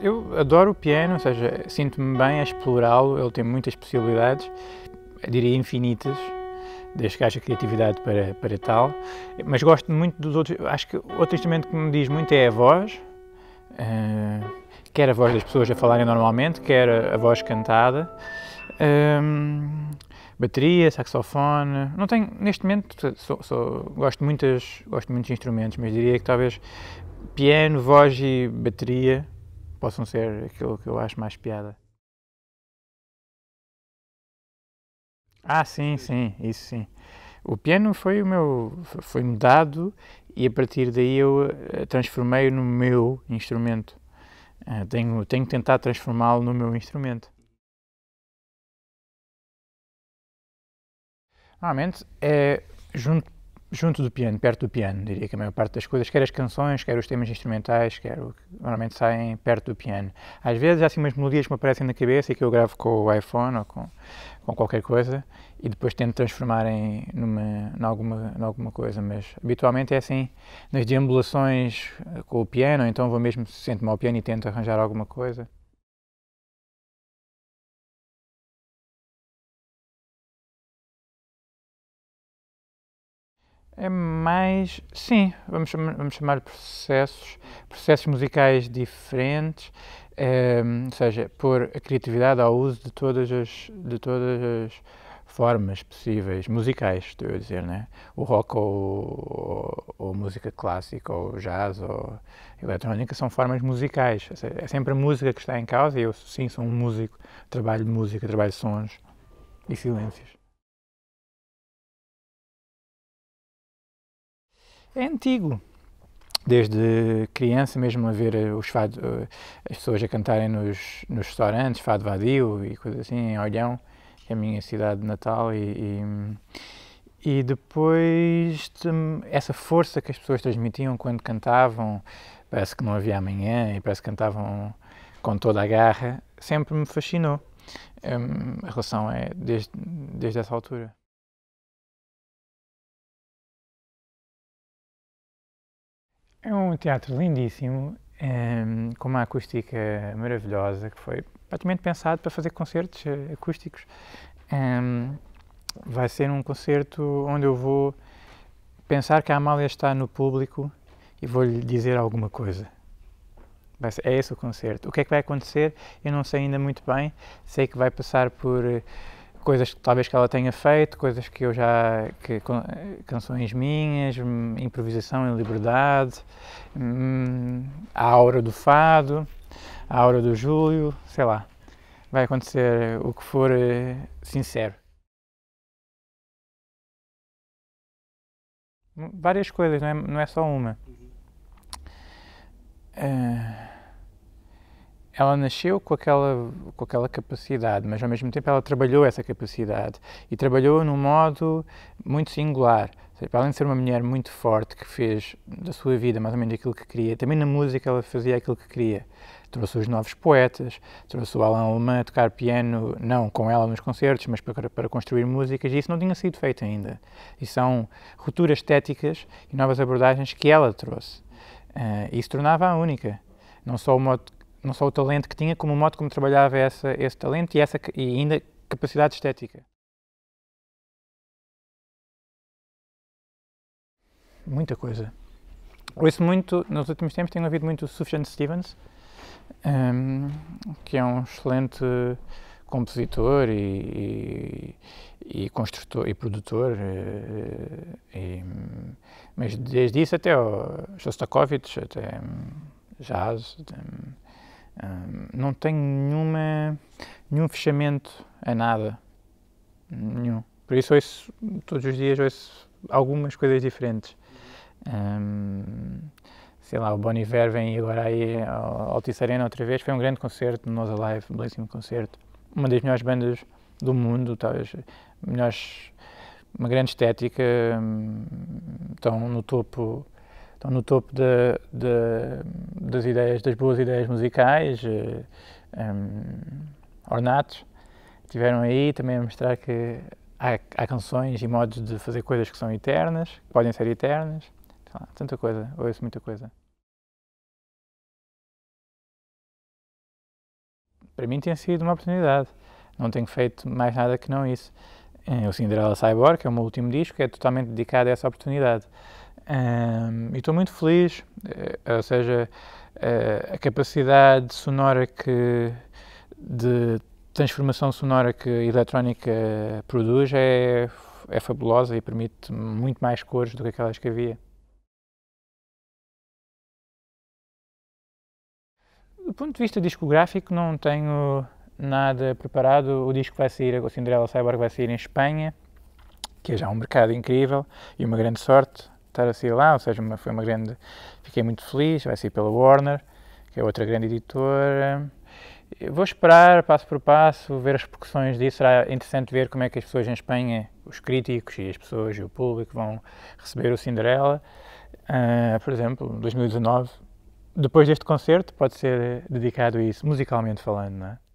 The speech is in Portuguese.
Eu adoro o piano, ou seja, sinto-me bem a explorá-lo, ele tem muitas possibilidades, diria infinitas, desde que haja criatividade para, para tal, mas gosto muito dos outros, acho que outro instrumento que me diz muito é a voz, uh, quer a voz das pessoas a falarem normalmente, quer a, a voz cantada, um, ehm, bateria, saxofone, não tenho, neste momento, sou, sou, gosto, muitas, gosto de muitos instrumentos, mas diria que talvez piano, voz e bateria, possam ser aquilo que eu acho mais piada. Ah, sim, sim, isso sim. O piano foi o meu, foi mudado e a partir daí eu eh, transformei no meu instrumento. Eh, tenho, tenho tentado transformá-lo no meu instrumento. Normalmente é junto junto do piano, perto do piano, diria que a maior parte das coisas, quer as canções, quer os temas instrumentais, quer o que normalmente saem perto do piano. Às vezes há assim umas melodias que me aparecem na cabeça e que eu gravo com o iPhone ou com, com qualquer coisa e depois tento transformar em numa, alguma, alguma coisa, mas habitualmente é assim, nas deambulações eh, com o piano, então vou mesmo, sento-me ao piano e tento arranjar alguma coisa. É mais. Sim, vamos, chamar, vamos chamar processos, processos musicais diferentes, um, ehm, ou seja, pôr a criatividade ao uso de todas as, de todas as formas possíveis, musicais, estou a dizer, né? O rock ou, ou, ou música clássica, ou jazz, ou eletrónica, são formas musicais. é sempre a música que está em causa e eu, sim, sou um músico, trabalho de música, trabalho de sons e silêncios. é antigo. Desde criança mesmo a ver eh, os fado, eh, as pessoas a cantarem nos, nos restaurantes, fado vadio e coisas assim, em Olhão, que é a minha cidade natal, e, e, e depois essa força que as pessoas transmitiam quando cantavam, parece que não havia amanhã, e parece que cantavam com toda a garra, sempre me fascinou. Hum, a relação é desde, desde essa altura. É um teatro lindíssimo, ehm, com uma acústica maravilhosa, que foi praticamente pensado para fazer concertos eh, acústicos. Ehm, vai ser um concerto onde eu vou pensar que a Amália está no público e vou-lhe dizer alguma coisa. Ser, é esse o concerto. O que é que vai acontecer? Eu não sei ainda muito bem. Sei que vai passar por eh, coisas que talvez que ela tenha feito, coisas que eu já que eh, canções minhas, hum, improvisação em liberdade, hum, a aura do fado, a aura do Júlio, sei lá. Vai acontecer o que for eh, sincero. Várias coisas, não é, não é só uma. Uh, ela nasceu com aquela, com aquela capacidade, mas ao mesmo tempo ela trabalhou essa capacidade e trabalhou num modo muito singular. Seja, além de ser uma mulher muito forte que fez da sua vida mais ou menos aquilo que queria, também na música ela fazia aquilo que queria. Trouxe os novos poetas, trouxe o Alain Alemã a tocar piano, não com ela nos concertos, mas para, para construir músicas, e isso não tinha sido feito ainda. E são rupturas estéticas e novas abordagens que ela trouxe. Uh, eh, se tornava-a única não só o modo não só o talento que tinha, como o modo como trabalhava essa, esse talento e, essa, e ainda capacidade estética. Muita coisa. Ouço muito, nos últimos tempos tenho ouvido muito o Sufjan Stevens, um, ehm, que é um excelente compositor e, e, e construtor e produtor, eh, e, mas desde isso até o Shostakovich, até hum, jazz, até, hum, um, não tenho nenhuma, nenhum fechamento a nada. Nenhum. Por isso ouço, todos os dias ouço algumas coisas diferentes. Um, sei lá, o Bon Iver vem agora aí ao Altice Arena outra vez, foi um grande concerto, Nos Alive, um belíssimo concerto. Uma das melhores bandas do mundo, talvez, melhores, uma grande estética, hum, estão no topo estão no topo de, de, das ideias, das boas ideias musicais, um, eh, ehm, ornatos, tiveram aí também a mostrar que há, há, canções e modos de fazer coisas que são eternas, que podem ser eternas, tanta coisa, ouço muita coisa. Para mim tem sido uma oportunidade, não tenho feito mais nada que não isso. Eh, o Cinderella Cyborg, que é o meu último disco, é totalmente dedicado a essa oportunidade. Um, e estou muito feliz, eh, ou seja, eh, a capacidade sonora que de transformação sonora que a eletrónica produz é, é fabulosa e permite muito mais cores do que aquelas que havia. Do ponto de vista discográfico, não tenho nada preparado. O disco vai sair, o Cinderela Cyborg vai sair em Espanha, que é já um mercado incrível e uma grande sorte estar a sair lá, ou seja, foi uma grande. Fiquei muito feliz, vai sair pela Warner, que é outra grande editora. vou esperar passo por passo, ver as repercussões disso. Será interessante ver como é que as pessoas em Espanha, os críticos e as pessoas e o público vão receber o Cinderela. Uh, ah, por exemplo, 2019, depois deste concerto, pode ser dedicado a isso, musicalmente falando, não é?